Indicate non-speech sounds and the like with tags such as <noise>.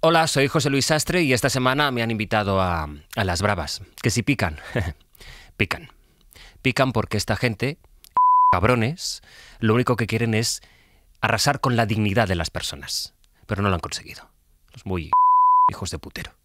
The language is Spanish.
Hola, soy José Luis Sastre y esta semana me han invitado a, a las bravas, que si pican, <laughs> pican. Pican porque esta gente, <laughs> cabrones, lo único que quieren es arrasar con la dignidad de las personas, pero no lo han conseguido. Los muy <laughs> hijos de putero.